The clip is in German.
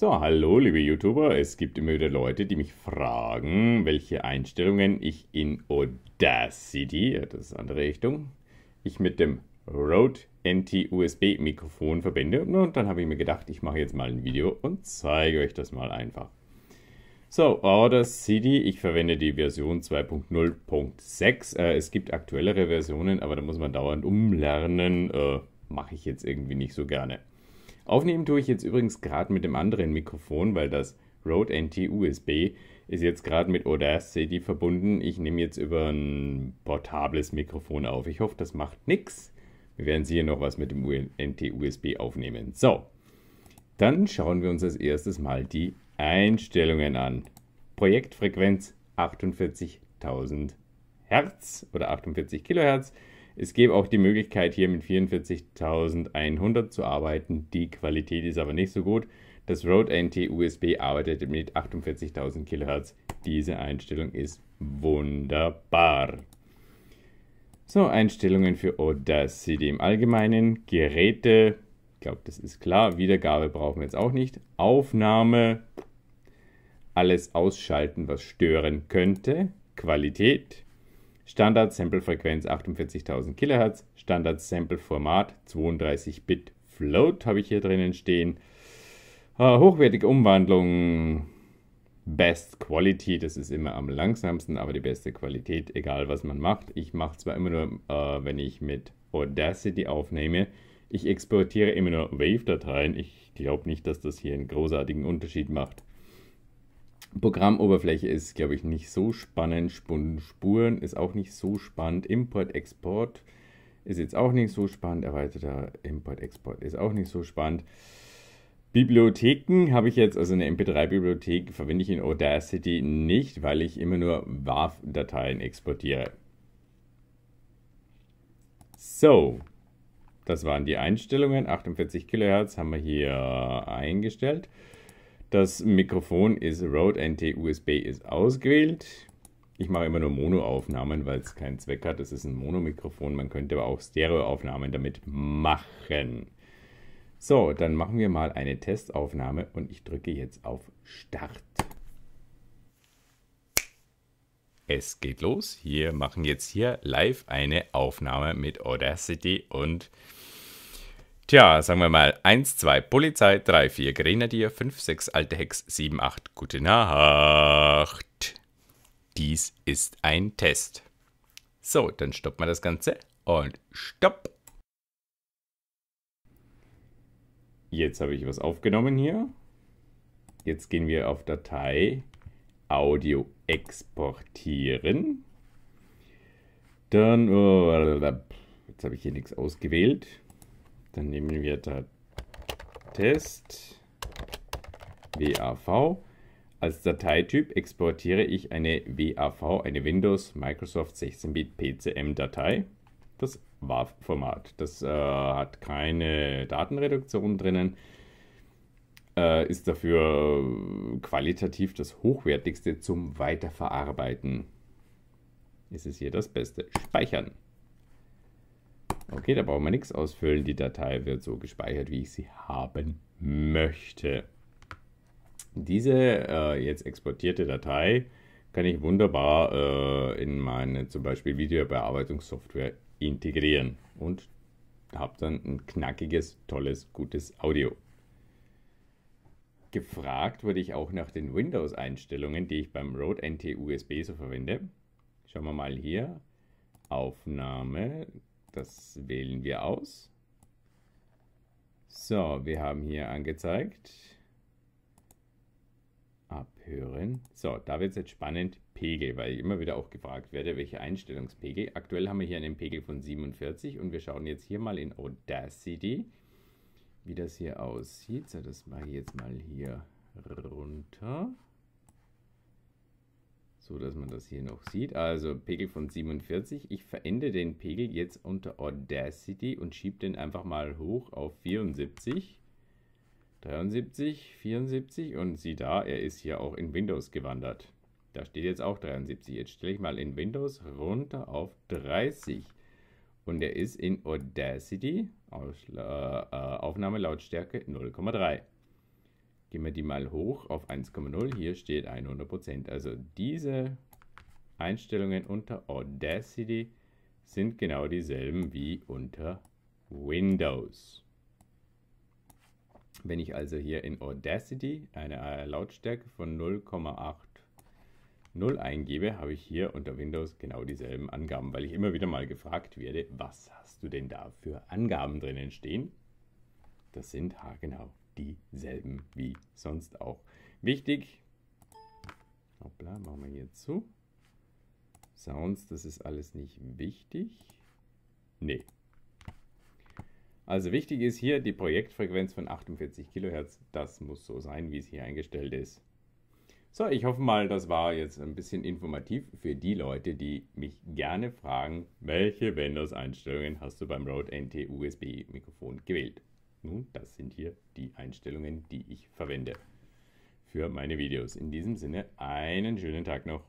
So, hallo liebe YouTuber. Es gibt immer wieder Leute, die mich fragen, welche Einstellungen ich in Audacity, das ist eine andere Richtung, ich mit dem Rode NT-USB Mikrofon verbinde. Und dann habe ich mir gedacht, ich mache jetzt mal ein Video und zeige euch das mal einfach. So, Audacity, ich verwende die Version 2.0.6. Äh, es gibt aktuellere Versionen, aber da muss man dauernd umlernen. Äh, mache ich jetzt irgendwie nicht so gerne. Aufnehmen tue ich jetzt übrigens gerade mit dem anderen Mikrofon, weil das Rode NT USB ist jetzt gerade mit Audacity verbunden. Ich nehme jetzt über ein portables Mikrofon auf. Ich hoffe, das macht nichts. Wir werden hier noch was mit dem NT USB aufnehmen. So, dann schauen wir uns als erstes mal die Einstellungen an. Projektfrequenz 48.000 Hertz oder 48 Kilohertz. Es gäbe auch die Möglichkeit, hier mit 44.100 zu arbeiten. Die Qualität ist aber nicht so gut. Das Rode NT USB arbeitet mit 48.000 kHz. Diese Einstellung ist wunderbar. So, Einstellungen für Audacity im Allgemeinen. Geräte, ich glaube, das ist klar. Wiedergabe brauchen wir jetzt auch nicht. Aufnahme, alles ausschalten, was stören könnte. Qualität, Standard Sample Frequenz 48.000 kHz, Standard Sample Format 32 Bit Float habe ich hier drinnen stehen. Äh, hochwertige Umwandlung Best Quality, das ist immer am langsamsten, aber die beste Qualität, egal was man macht. Ich mache zwar immer nur, äh, wenn ich mit Audacity aufnehme, ich exportiere immer nur Wave-Dateien. Ich glaube nicht, dass das hier einen großartigen Unterschied macht. Programmoberfläche ist, glaube ich, nicht so spannend. Spuren ist auch nicht so spannend. Import, Export ist jetzt auch nicht so spannend. Erweiterter Import, Export ist auch nicht so spannend. Bibliotheken habe ich jetzt, also eine MP3-Bibliothek verwende ich in Audacity nicht, weil ich immer nur WAV-Dateien exportiere. So, das waren die Einstellungen. 48 Kilohertz haben wir hier eingestellt. Das Mikrofon ist Rode NT-USB ist ausgewählt. Ich mache immer nur Mono-Aufnahmen, weil es keinen Zweck hat. Das ist ein Mono-Mikrofon. Man könnte aber auch Stereo-Aufnahmen damit machen. So, dann machen wir mal eine Testaufnahme und ich drücke jetzt auf Start. Es geht los. Wir machen jetzt hier live eine Aufnahme mit Audacity und Tja, sagen wir mal 1, 2 Polizei, 3, 4 Grenadier, 5, 6 alte Hex, 7, 8 Gute Nacht. Dies ist ein Test. So, dann stoppen wir das Ganze und stopp. Jetzt habe ich was aufgenommen hier. Jetzt gehen wir auf Datei, Audio exportieren. Dann, oh, jetzt habe ich hier nichts ausgewählt. Dann nehmen wir da Test WAV. Als Dateityp exportiere ich eine WAV, eine Windows Microsoft 16-Bit PCM-Datei. Das WAV-Format. Das äh, hat keine Datenreduktion drinnen, äh, ist dafür qualitativ das hochwertigste zum Weiterverarbeiten. Es ist es hier das Beste. Speichern. Okay, da brauchen wir nichts ausfüllen. Die Datei wird so gespeichert, wie ich sie haben möchte. Diese äh, jetzt exportierte Datei kann ich wunderbar äh, in meine zum Beispiel Videobearbeitungssoftware integrieren und habe dann ein knackiges, tolles, gutes Audio. Gefragt wurde ich auch nach den Windows-Einstellungen, die ich beim Rode NT USB so verwende. Schauen wir mal hier. Aufnahme, das wählen wir aus. So, wir haben hier angezeigt. Abhören. So, da wird es jetzt spannend. Pegel, weil ich immer wieder auch gefragt werde, welche Einstellungspegel. Aktuell haben wir hier einen Pegel von 47 und wir schauen jetzt hier mal in Audacity, wie das hier aussieht. So, das mache ich jetzt mal hier runter so dass man das hier noch sieht. Also Pegel von 47. Ich verändere den Pegel jetzt unter Audacity und schiebe den einfach mal hoch auf 74. 73, 74 und sieh da, er ist hier auch in Windows gewandert. Da steht jetzt auch 73. Jetzt stelle ich mal in Windows runter auf 30. Und er ist in Audacity, äh, Aufnahmelautstärke 0,3. Gehen wir die mal hoch auf 1,0. Hier steht 100%. Also diese Einstellungen unter Audacity sind genau dieselben wie unter Windows. Wenn ich also hier in Audacity eine Lautstärke von 0,80 eingebe, habe ich hier unter Windows genau dieselben Angaben, weil ich immer wieder mal gefragt werde, was hast du denn da für Angaben drinnen stehen? Das sind haargenau dieselben wie sonst auch. Wichtig, hoppla, machen wir hier zu. Sounds, das ist alles nicht wichtig. Nee. Also wichtig ist hier die Projektfrequenz von 48 Kilohertz. Das muss so sein, wie es hier eingestellt ist. So, ich hoffe mal, das war jetzt ein bisschen informativ für die Leute, die mich gerne fragen, welche Windows-Einstellungen hast du beim Rode NT USB-Mikrofon gewählt? Nun, das sind hier die Einstellungen, die ich verwende für meine Videos. In diesem Sinne, einen schönen Tag noch.